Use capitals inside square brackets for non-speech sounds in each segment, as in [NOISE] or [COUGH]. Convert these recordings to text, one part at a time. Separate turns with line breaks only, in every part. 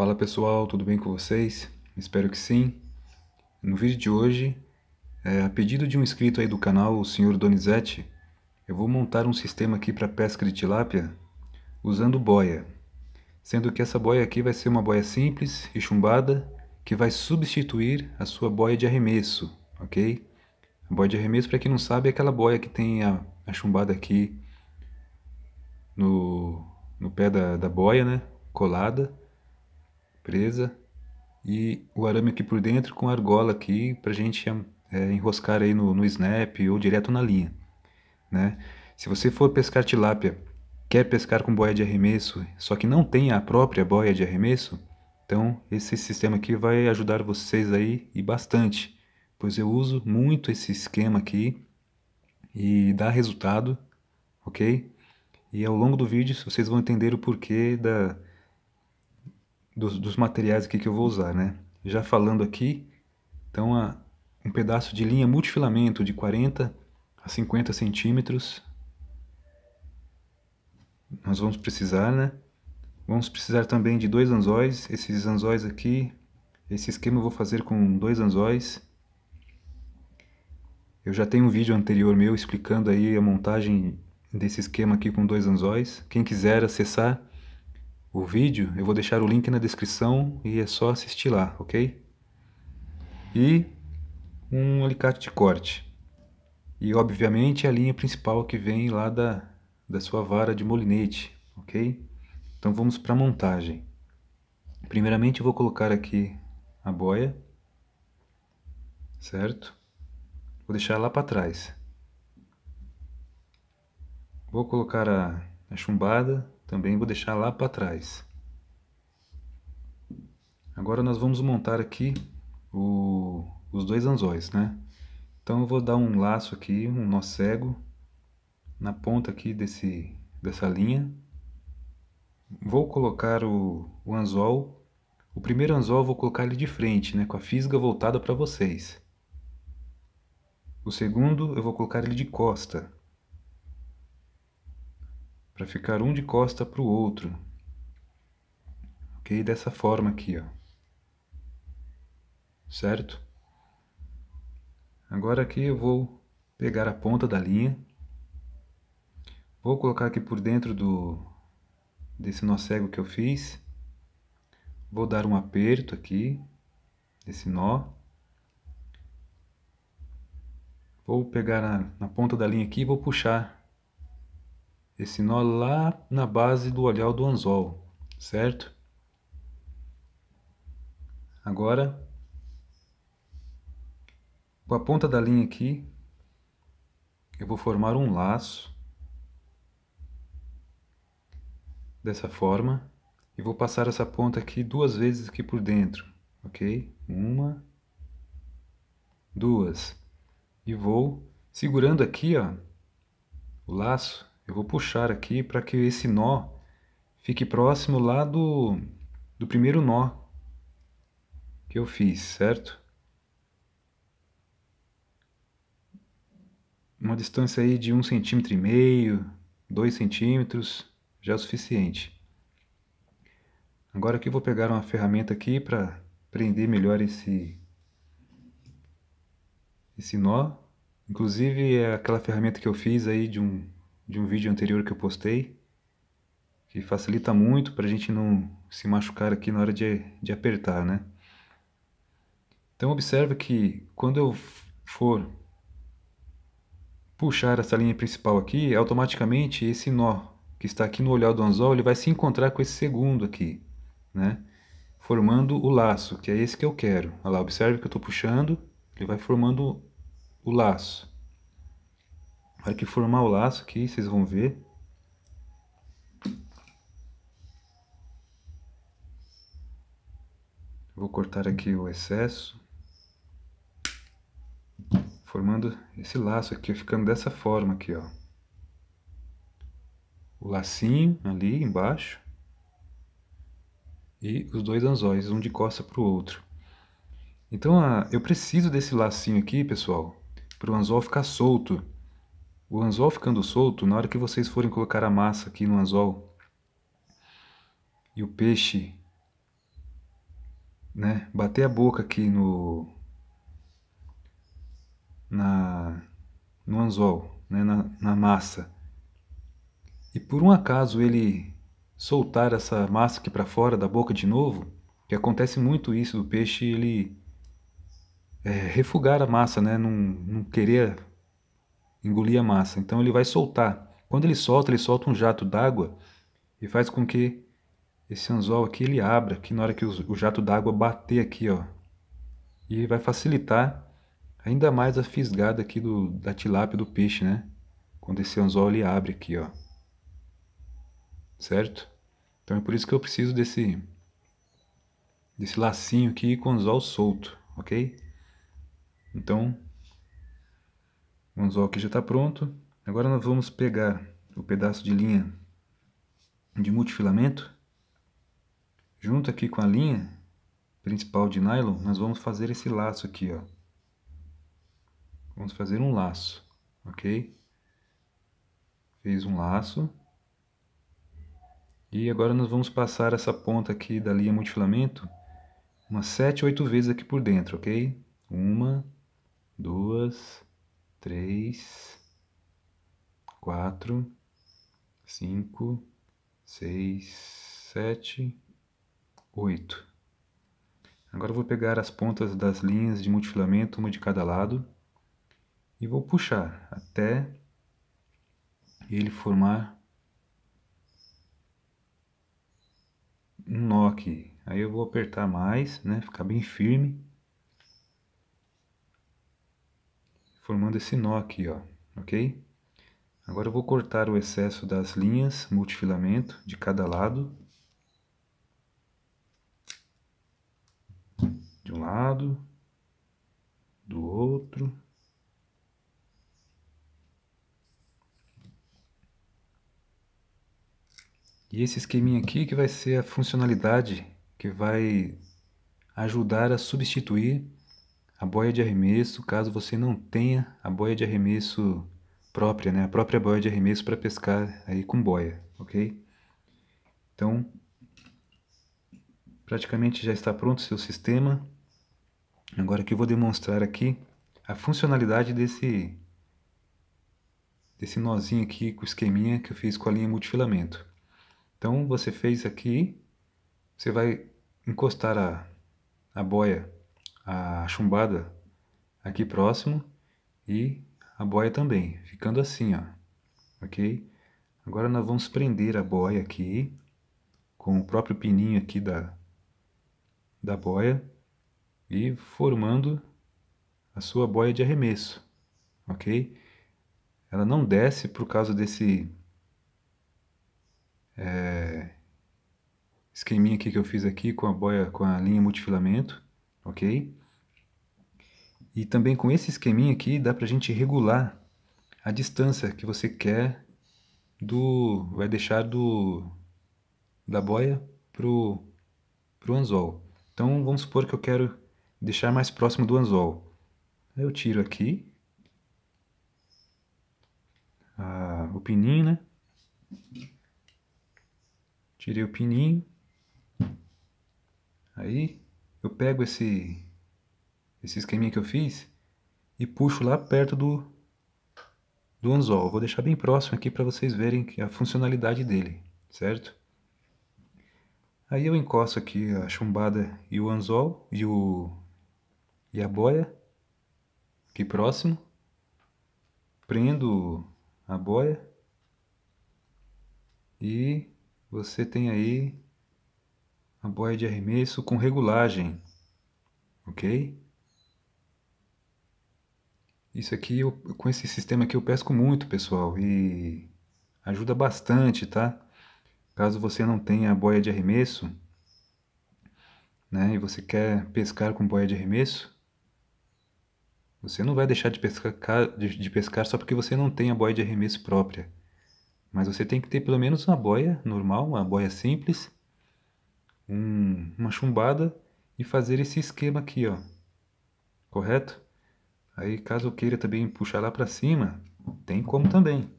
Fala pessoal, tudo bem com vocês? Espero que sim. No vídeo de hoje, é, a pedido de um inscrito aí do canal, o senhor Donizete, eu vou montar um sistema aqui para pesca de tilápia usando boia. Sendo que essa boia aqui vai ser uma boia simples e chumbada que vai substituir a sua boia de arremesso, ok? A boia de arremesso, para quem não sabe, é aquela boia que tem a, a chumbada aqui no, no pé da, da boia, né? Colada presa e o arame aqui por dentro com a argola aqui para a gente é, enroscar aí no, no snap ou direto na linha, né? Se você for pescar tilápia, quer pescar com boia de arremesso, só que não tem a própria boia de arremesso, então esse sistema aqui vai ajudar vocês aí e bastante, pois eu uso muito esse esquema aqui e dá resultado, ok? E ao longo do vídeo vocês vão entender o porquê da, dos, dos materiais aqui que eu vou usar, né? Já falando aqui, então a, um pedaço de linha multifilamento de 40 a 50 centímetros nós vamos precisar, né? Vamos precisar também de dois anzóis, esses anzóis aqui, esse esquema eu vou fazer com dois anzóis. Eu já tenho um vídeo anterior meu explicando aí a montagem desse esquema aqui com dois anzóis. Quem quiser acessar, o vídeo, eu vou deixar o link na descrição e é só assistir lá, ok? E um alicate de corte. E obviamente a linha principal que vem lá da, da sua vara de molinete, ok? Então vamos para a montagem. Primeiramente eu vou colocar aqui a boia, certo? Vou deixar lá para trás. Vou colocar a, a chumbada, também vou deixar lá para trás. Agora nós vamos montar aqui o, os dois anzóis, né? Então eu vou dar um laço aqui, um nó cego, na ponta aqui desse, dessa linha. Vou colocar o, o anzol, o primeiro anzol vou colocar ele de frente, né? Com a fisga voltada para vocês. O segundo eu vou colocar ele de costa para ficar um de costa para o outro. Ok? Dessa forma aqui, ó. Certo? Agora aqui eu vou pegar a ponta da linha. Vou colocar aqui por dentro do desse nó cego que eu fiz. Vou dar um aperto aqui desse nó. Vou pegar na, na ponta da linha aqui e vou puxar esse nó lá na base do olhar do anzol, certo? Agora, com a ponta da linha aqui, eu vou formar um laço dessa forma e vou passar essa ponta aqui duas vezes aqui por dentro, ok? Uma, duas, e vou segurando aqui, ó, o laço, eu vou puxar aqui para que esse nó fique próximo lá do, do primeiro nó que eu fiz, certo? Uma distância aí de 1,5 um centímetro, 2 centímetros, já é o suficiente. Agora aqui eu vou pegar uma ferramenta aqui para prender melhor esse, esse nó. Inclusive é aquela ferramenta que eu fiz aí de um de um vídeo anterior que eu postei, que facilita muito para a gente não se machucar aqui na hora de, de apertar, né? Então observa que quando eu for puxar essa linha principal aqui, automaticamente esse nó que está aqui no olhar do anzol, ele vai se encontrar com esse segundo aqui, né? Formando o laço, que é esse que eu quero. Olha lá, observe que eu estou puxando, ele vai formando o laço. Na que formar o laço aqui, vocês vão ver. Vou cortar aqui o excesso. Formando esse laço aqui, ficando dessa forma aqui, ó. O lacinho ali embaixo. E os dois anzóis, um de costa para o outro. Então, eu preciso desse lacinho aqui, pessoal, para o anzol ficar solto. O anzol ficando solto, na hora que vocês forem colocar a massa aqui no anzol e o peixe, né, bater a boca aqui no na no anzol, né, na, na massa. E por um acaso ele soltar essa massa aqui para fora da boca de novo, que acontece muito isso do peixe, ele é, refugar a massa, né, não, não querer engolir a massa. Então ele vai soltar. Quando ele solta, ele solta um jato d'água e faz com que esse anzol aqui ele abra, que na hora que o jato d'água bater aqui, ó, e vai facilitar ainda mais a fisgada aqui do, da tilápia do peixe, né? Quando esse anzol ele abre aqui, ó. Certo? Então é por isso que eu preciso desse desse lacinho aqui com anzol solto, ok? Então, o anzol aqui já está pronto. Agora nós vamos pegar o pedaço de linha de multifilamento. Junto aqui com a linha principal de nylon, nós vamos fazer esse laço aqui, ó. Vamos fazer um laço, ok? Fez um laço. E agora nós vamos passar essa ponta aqui da linha multifilamento umas 7, 8 vezes aqui por dentro, ok? Uma, duas, três, quatro, cinco, seis, sete, oito. Agora vou pegar as pontas das linhas de multifilamento, uma de cada lado, e vou puxar até ele formar um nó aqui. Aí eu vou apertar mais, né, ficar bem firme. formando esse nó aqui, ó, ok? Agora eu vou cortar o excesso das linhas multifilamento de cada lado. De um lado, do outro. E esse esqueminha aqui que vai ser a funcionalidade que vai ajudar a substituir a boia de arremesso, caso você não tenha a boia de arremesso própria, né? A própria boia de arremesso para pescar aí com boia, ok? Então, praticamente já está pronto o seu sistema. Agora que eu vou demonstrar aqui a funcionalidade desse desse nozinho aqui com o esqueminha que eu fiz com a linha multifilamento. Então, você fez aqui, você vai encostar a, a boia a chumbada aqui próximo e a boia também, ficando assim, ó, ok? Agora nós vamos prender a boia aqui com o próprio pininho aqui da, da boia e formando a sua boia de arremesso, ok? Ela não desce por causa desse é, esqueminha aqui que eu fiz aqui com a boia, com a linha multifilamento, ok? E também com esse esqueminha aqui dá para a gente regular a distância que você quer do vai deixar do da boia pro pro anzol. Então vamos supor que eu quero deixar mais próximo do anzol. Eu tiro aqui a, o pininho, né? Tirei o pininho. Aí eu pego esse esse esqueminha que eu fiz e puxo lá perto do, do anzol. Vou deixar bem próximo aqui para vocês verem a funcionalidade dele, certo? Aí eu encosto aqui a chumbada e o anzol e, o, e a boia aqui próximo. Prendo a boia e você tem aí a boia de arremesso com regulagem, ok? Isso aqui, eu, com esse sistema aqui eu pesco muito, pessoal, e ajuda bastante, tá? Caso você não tenha boia de arremesso, né, e você quer pescar com boia de arremesso, você não vai deixar de pescar, de, de pescar só porque você não tem a boia de arremesso própria. Mas você tem que ter pelo menos uma boia normal, uma boia simples, um, uma chumbada e fazer esse esquema aqui, ó. Correto? Aí, caso eu queira também puxar lá para cima, tem como também.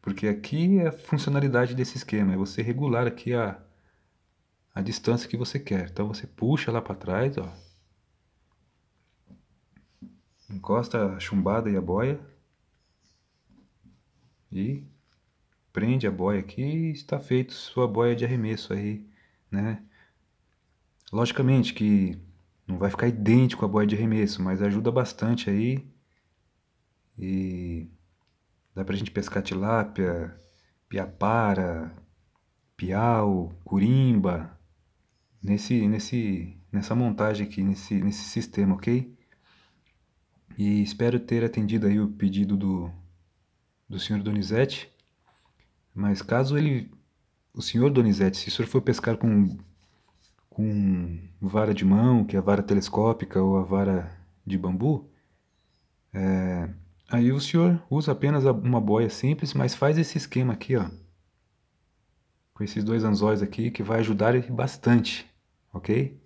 Porque aqui é a funcionalidade desse esquema, é você regular aqui a, a distância que você quer. Então você puxa lá para trás, ó. Encosta a chumbada e a boia. E prende a boia aqui e está feito sua boia de arremesso aí, né? Logicamente que não vai ficar idêntico à boia de arremesso, mas ajuda bastante aí. E dá pra gente pescar tilápia, piapara, piau, curimba, nesse, nesse, nessa montagem aqui, nesse, nesse sistema, ok? E espero ter atendido aí o pedido do, do senhor Donizete. Mas caso ele, o senhor Donizete, se o senhor for pescar com com vara de mão, que é a vara telescópica ou a vara de bambu, é, aí o senhor usa apenas uma boia simples, mas faz esse esquema aqui, ó, com esses dois anzóis aqui, que vai ajudar bastante, ok?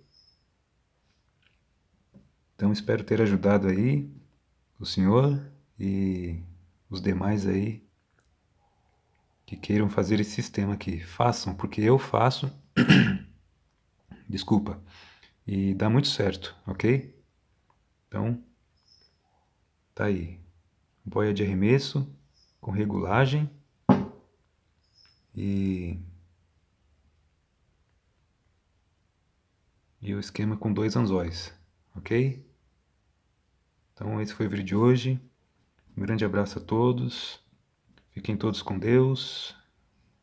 Então espero ter ajudado aí o senhor e os demais aí que queiram fazer esse sistema aqui. Façam, porque eu faço [CLEARS THROAT] desculpa. E dá muito certo, ok? Então, tá aí. Boia de arremesso com regulagem e e o esquema com dois anzóis, ok? Então esse foi o vídeo de hoje. Um grande abraço a todos. Fiquem todos com Deus.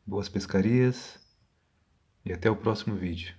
Boas pescarias. E até o próximo vídeo.